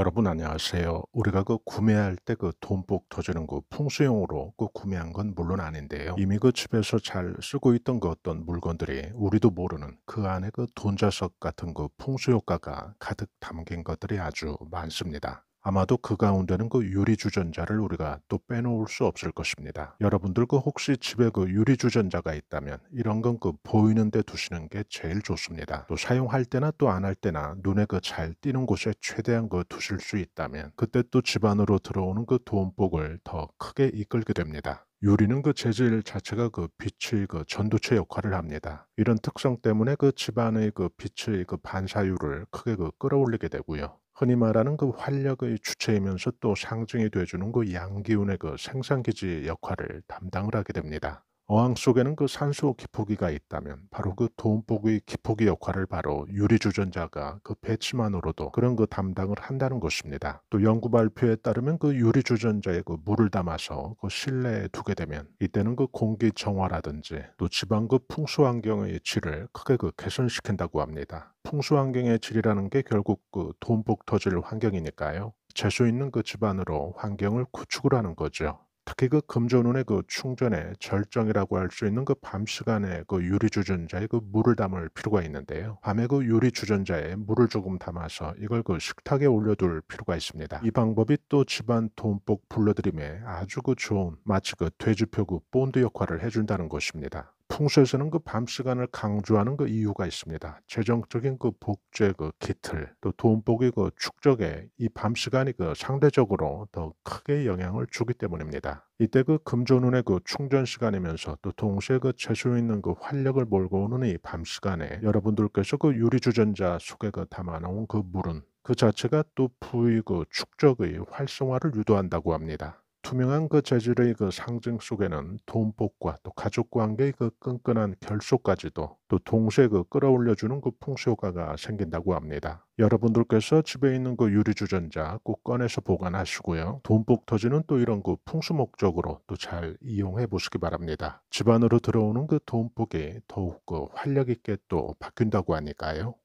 여러분 안녕하세요. 우리가 그 구매할 때 그 돈복 터지는 그 풍수용으로 그 구매한 건 물론 아닌데요. 이미 그 집에서 잘 쓰고 있던 그 어떤 물건들이 우리도 모르는 그 안에 그 돈자석 같은 그 풍수효과가 가득 담긴 것들이 아주 많습니다. 아마도 그 가운데는 그 유리주전자를 우리가 또 빼놓을 수 없을 것입니다. 여러분들 그 혹시 집에 그 유리주전자가 있다면 이런 건 그 보이는 데 두시는 게 제일 좋습니다. 또 사용할 때나 또 안 할 때나 눈에 그 잘 띄는 곳에 최대한 그 두실 수 있다면 그때 또 집안으로 들어오는 그 돈복을 더 크게 이끌게 됩니다. 유리는 그 재질 자체가 그 빛의 그 전도체 역할을 합니다. 이런 특성 때문에 그 집안의 그 빛의 그 반사율을 크게 그 끌어올리게 되고요. 흔히 말하는 그 활력의 주체이면서 또 상징이 돼주는 그 양기운의 그 생산기지 역할을 담당을 하게 됩니다. 어항 속에는 그 산소 기포기가 있다면 바로 그 도움복의 기포기 역할을 바로 유리 주전자가 그 배치만으로도 그런 그 담당을 한다는 것입니다. 또 연구 발표에 따르면 그 유리 주전자에 그 물을 담아서 그 실내에 두게 되면 이때는 그 공기 정화라든지 또 지방 그 풍수 환경의 질을 크게 그 개선시킨다고 합니다. 풍수 환경의 질이라는 게 결국 그 돈복 터질 환경이니까요. 재수 있는 그 집안으로 환경을 구축을 하는 거죠. 특히 그 금전운의 그 충전의 절정이라고 할 수 있는 그 밤 시간에 그 유리 주전자에 그 물을 담을 필요가 있는데요. 밤에 그 유리 주전자에 물을 조금 담아서 이걸 그 식탁에 올려둘 필요가 있습니다. 이 방법이 또 집안 돈복 불러들임에 아주 그 좋은 마치 그 돼지표 그 본드 역할을 해준다는 것입니다. 풍수에서는 그 밤 시간을 강조하는 그 이유가 있습니다. 재정적인 그 복제 그 기틀, 또 돈복의 그 축적에 이 밤 시간이 그 상대적으로 더 크게 영향을 주기 때문입니다. 이때 그금전운의그 충전 시간이면서 또 동시에 그 재수 있는 그 활력을 몰고 오는 이 밤 시간에 여러분들께서 그 유리주전자 속에 그 담아놓은 그 물은 그 자체가 또 부의 그 축적의 활성화를 유도한다고 합니다. 투명한 그 재질의 그 상징 속에는 돈복과 또 가족관계의 그 끈끈한 결속까지도 또 동시에 그 끌어올려주는 그 풍수 효과가 생긴다고 합니다. 여러분들께서 집에 있는 그 유리주전자 꼭 꺼내서 보관하시고요. 돈복 터지는 또 이런 그 풍수 목적으로 또 잘 이용해 보시기 바랍니다. 집안으로 들어오는 그 돈복이 더욱 그 활력 있게 또 바뀐다고 하니까요.